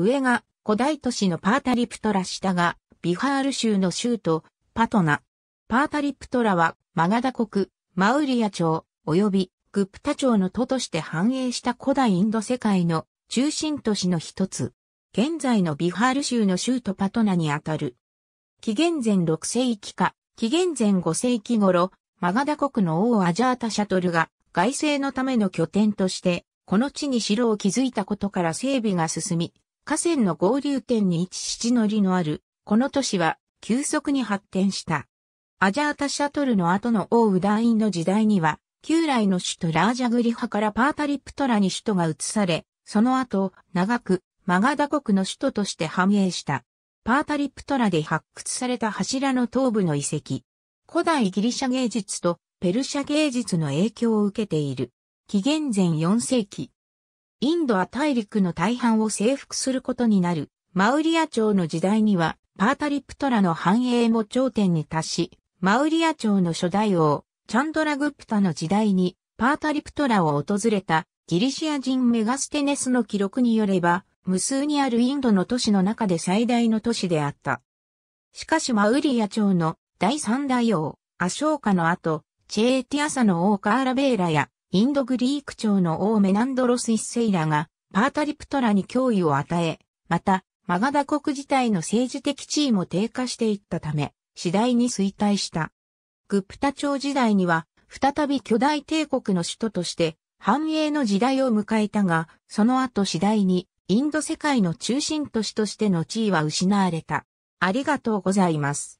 上が古代都市のパータリプトラ下がビハール州の州都パトナ。パータリプトラはマガダ国、マウリア朝及びグプタ朝の都として繁栄した古代インド世界の中心都市の一つ。現在のビハール州の州都パトナにあたる。紀元前6世紀か、紀元前5世紀頃、マガダ国の王アジャータ・シャトルが外政のための拠点として、この地に城を築いたことから整備が進み、河川の合流点に位置し地のりのある、この都市は急速に発展した。アジャータシャトルの後の王ウダインの時代には、旧来の首都ラージャグリハからパータリプトラに首都が移され、その後、長く、マガダ国の首都として繁栄した。パータリプトラで発掘された柱の頭部の遺跡。古代ギリシャ芸術とペルシャ芸術の影響を受けている。紀元前4世紀、インドア大陸の大半を征服することになる、マウリア朝の時代には、パータリプトラの繁栄も頂点に達し、マウリア朝の初代王、チャンドラグプタの時代に、パータリプトラを訪れたギリシア人メガステネスの記録によれば、無数にあるインドの都市の中で最大の都市であった。しかしマウリア朝の第三大王、アショーカの後、チェーティアサの王カーラベーラやインドグリーク朝の王メナンドロス一世らが、パータリプトラに脅威を与え、また、マガダ国自体の政治的地位も低下していったため、次第に衰退した。グプタ朝時代には、再び巨大帝国の首都として、繁栄の時代を迎えたが、その後次第に、インド世界の中心都市としての地位は失われた。ありがとうございます。